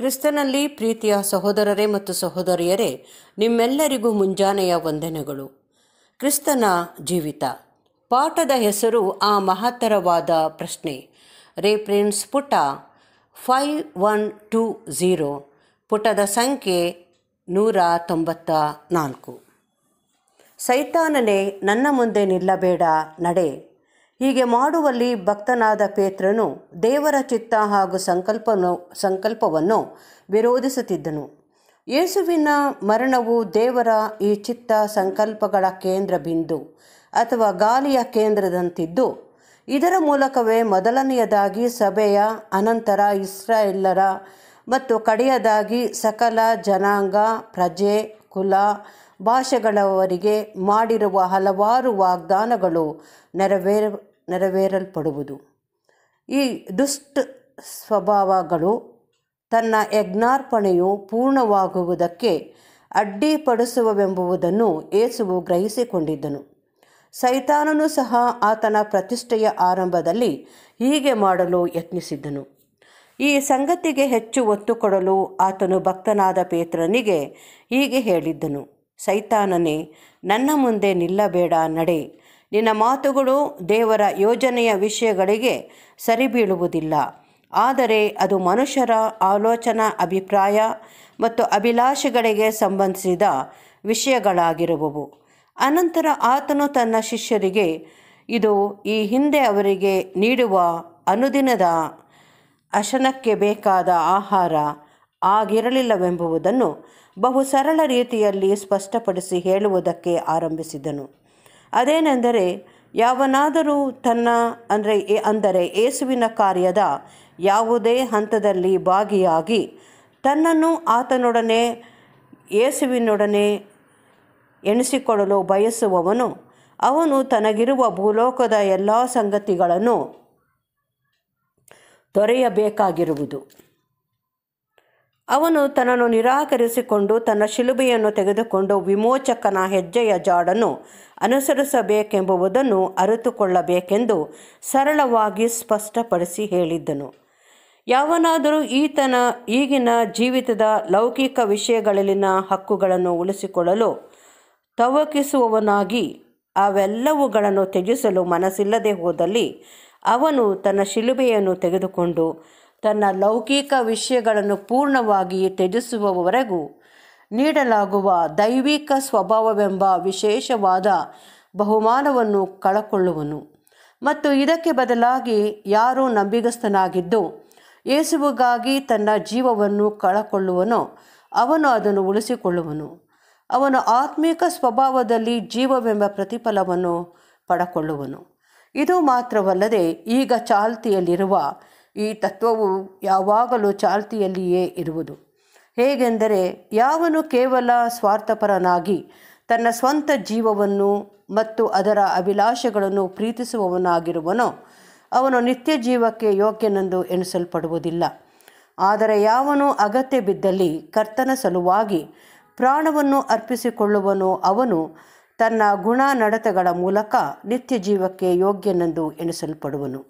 ಕ್ರಿಸ್ತನಲ್ಲಿ ಪ್ರೀತಿಯ ಸಹೋದರರೇ ಮತ್ತು ಸಹೋದರಿಯರೇ ನಿಮ್ಮೆಲ್ಲರಿಗೂ ಮುಂಜಾನೆಯ ವಂದನೆಗಳು ಕ್ರಿಸ್ತನ ಜೀವಿತ ಪಾಠದ ಹೆಸರು ಆ ಮಹತ್ತರವಾದ ಪ್ರಶ್ನೆ ರೇಪ್ರಿನ್ಸ್ ಪುಟ ಫೈವ್ ಒನ್ ಟು ಝೀರೋ ಪುಟದ ಸಂಖ್ಯೆ ನೂರ ತೊಂಬತ್ತ ನಾಲ್ಕು ಸೈತಾನನೇ ನನ್ನ ಮುಂದೆ ನಿಲ್ಲಬೇಡ ನಡೆ ಹೀಗೆ ಮಾಡುವಲ್ಲಿ ಭಕ್ತನಾದ ಪೇತ್ರನು ದೇವರ ಚಿತ್ತ ಹಾಗೂ ಸಂಕಲ್ಪನು ಸಂಕಲ್ಪವನ್ನು ವಿರೋಧಿಸುತ್ತಿದ್ದನು ಯೇಸುವಿನ ಮರಣವು ದೇವರ ಈ ಚಿತ್ತ ಸಂಕಲ್ಪಗಳ ಕೇಂದ್ರ ಬಿಂದು ಅಥವಾ ಗಾಲಿಯ ಕೇಂದ್ರದಂತಿದ್ದು ಇದರ ಮೂಲಕವೇ ಮೊದಲನೆಯದಾಗಿ ಸಭೆಯ ಅನಂತರ ಇಸ್ರಾಯೇಲರ ಮತ್ತು ಕಡೆಯದಾಗಿ ಸಕಲ ಜನಾಂಗ ಪ್ರಜೆ ಕುಲ ಭಾಷೆಗಳವರಿಗೆ ಮಾಡಿರುವ ಹಲವಾರು ವಾಗ್ದಾನಗಳು ನೆರವೇರ ನೆರವೇರಲ್ಪಡುವುದು ಈ ದುಷ್ಟ ಸ್ವಭಾವಗಳು ತನ್ನ ಯಜ್ಞಾರ್ಪಣೆಯು ಪೂರ್ಣವಾಗುವುದಕ್ಕೆ ಅಡ್ಡಿಪಡಿಸುವವೆಂಬುವುದನ್ನು ಏಸುವು ಗ್ರಹಿಸಿಕೊಂಡಿದ್ದನು ಸೈತಾನನು ಸಹ ಆತನ ಪ್ರತಿಷ್ಠೆಯ ಆರಂಭದಲ್ಲಿ ಹೀಗೆ ಮಾಡಲು ಯತ್ನಿಸಿದ್ದನು ಈ ಸಂಗತಿಗೆ ಹೆಚ್ಚು ಒತ್ತು ಕೊಡಲು ಆತನು ಭಕ್ತನಾದ ಪೇತ್ರನಿಗೆ ಹೀಗೆ ಹೇಳಿದ್ದನು ಸೈತಾನನೇ ನನ್ನ ಮುಂದೆ ನಿಲ್ಲಬೇಡ ನಡೆ ನಿನ್ನ ಮಾತುಗಳು ದೇವರ ಯೋಜನೆಯ ವಿಷಯಗಳಿಗೆ ಸರಿಬೀಳುವುದಿಲ್ಲ ಆದರೆ ಅದು ಮನುಷ್ಯರ ಆಲೋಚನಾ ಅಭಿಪ್ರಾಯ ಮತ್ತು ಅಭಿಲಾಷೆಗಳಿಗೆ ಸಂಬಂಧಿಸಿದ ವಿಷಯಗಳಾಗಿರುವವು ಅನಂತರ ಆತನು ತನ್ನ ಶಿಷ್ಯರಿಗೆ ಇದು ಈ ಹಿಂದೆ ಅವರಿಗೆ ನೀಡುವ ಅನುದಿನದ ಅಶನಕ್ಕೆ ಬೇಕಾದ ಆಹಾರ ಆಗಿರಲಿಲ್ಲವೆಂಬುದನ್ನು ಬಹು ಸರಳ ರೀತಿಯಲ್ಲಿ ಸ್ಪಷ್ಟಪಡಿಸಿ ಹೇಳುವುದಕ್ಕೆ ಆರಂಭಿಸಿದನು ಅದೇನೆಂದರೆ ಯಾವನಾದರೂ ತನ್ನ ಅಂದರೆ ಅಂದರೆ ಏಸುವಿನ ಕಾರ್ಯದ ಯಾವುದೇ ಹಂತದಲ್ಲಿ ಭಾಗಿಯಾಗಿ ತನ್ನನ್ನು ಆತನೊಡನೆ ಏಸುವಿನೊಡನೆ ಎಣಿಸಿಕೊಳ್ಳಲು ಬಯಸುವವನು ಅವನು ತನಗಿರುವ ಭೂಲೋಕದ ಎಲ್ಲ ಸಂಗತಿಗಳನ್ನು ತೊರೆಯಬೇಕಾಗಿರುವುದು ಅವನು ತನ್ನನ್ನು ನಿರಾಕರಿಸಿಕೊಂಡು ತನ್ನ ಶಿಲುಬೆಯನ್ನು ತೆಗೆದುಕೊಂಡು ವಿಮೋಚಕನ ಹೆಜ್ಜೆಯ ಜಾಡನ್ನು ಅನುಸರಿಸಬೇಕೆಂಬುದನ್ನು ಅರಿತುಕೊಳ್ಳಬೇಕೆಂದು ಸರಳವಾಗಿ ಸ್ಪಷ್ಟಪಡಿಸಿ ಹೇಳಿದ್ದನು ಯಾವನಾದರೂ ಈತನ ಈಗಿನ ಜೀವಿತದ ಲೌಕಿಕ ವಿಷಯಗಳಲ್ಲಿನ ಹಕ್ಕುಗಳನ್ನು ಉಳಿಸಿಕೊಳ್ಳಲು ತವಕಿಸುವವನಾಗಿ ಅವೆಲ್ಲವುಗಳನ್ನು ತ್ಯಜಿಸಲು ಮನಸ್ಸಿಲ್ಲದೆ ಹೋದಲ್ಲಿ ಅವನು ತನ್ನ ಶಿಲುಬೆಯನ್ನು ತೆಗೆದುಕೊಂಡು ತನ್ನ ಲೌಕಿಕ ವಿಷಯಗಳನ್ನು ಪೂರ್ಣವಾಗಿ ತ್ಯಜಿಸುವವರೆಗೂ ನೀಡಲಾಗುವ ದೈವಿಕ ಸ್ವಭಾವವೆಂಬ ವಿಶೇಷವಾದ ಬಹುಮಾನವನ್ನು ಕಳಕೊಳ್ಳುವನು ಮತ್ತು ಇದಕ್ಕೆ ಬದಲಾಗಿ ಯಾರು ನಂಬಿಗಸ್ತನಾಗಿದ್ದು ಯೇಸುವಿಗಾಗಿ ತನ್ನ ಜೀವವನ್ನು ಕಳಕೊಳ್ಳುವನೋ ಅವನು ಅದನ್ನು ಉಳಿಸಿಕೊಳ್ಳುವನು ಅವನು ಆತ್ಮಿಕ ಸ್ವಭಾವದಲ್ಲಿ ಜೀವವೆಂಬ ಪ್ರತಿಫಲವನ್ನು ಪಡಕೊಳ್ಳುವನು ಇದು ಮಾತ್ರವಲ್ಲದೆ ಈಗ ಚಾಲ್ತಿಯಲ್ಲಿರುವ ಈ ತತ್ವವು ಯಾವಾಗಲೂ ಚಾಲ್ತಿಯಲ್ಲಿಯೇ ಇರುವುದು ಹೇಗೆಂದರೆ ಯಾವನು ಕೇವಲ ಸ್ವಾರ್ಥಪರನಾಗಿ ತನ್ನ ಸ್ವಂತ ಜೀವವನ್ನು ಮತ್ತು ಅದರ ಅಭಿಲಾಷೆಗಳನ್ನು ಪ್ರೀತಿಸುವವನಾಗಿರುವನೋ ಅವನು ನಿತ್ಯ ಜೀವಕ್ಕೆ ಯೋಗ್ಯನೆಂದು ಎಣಿಸಲ್ಪಡುವುದಿಲ್ಲ ಆದರೆ ಯಾವನು ಅಗತ್ಯ ಬಿದ್ದಲ್ಲಿ ಕರ್ತನ ಸಲುವಾಗಿ ಪ್ರಾಣವನ್ನು ಅರ್ಪಿಸಿಕೊಳ್ಳುವನೋ ಅವನು ತನ್ನ ಗುಣ ನಡತೆಗಳ ಮೂಲಕ ನಿತ್ಯ ಜೀವಕ್ಕೆ ಯೋಗ್ಯನೆಂದು ಎಣಿಸಲ್ಪಡುವನು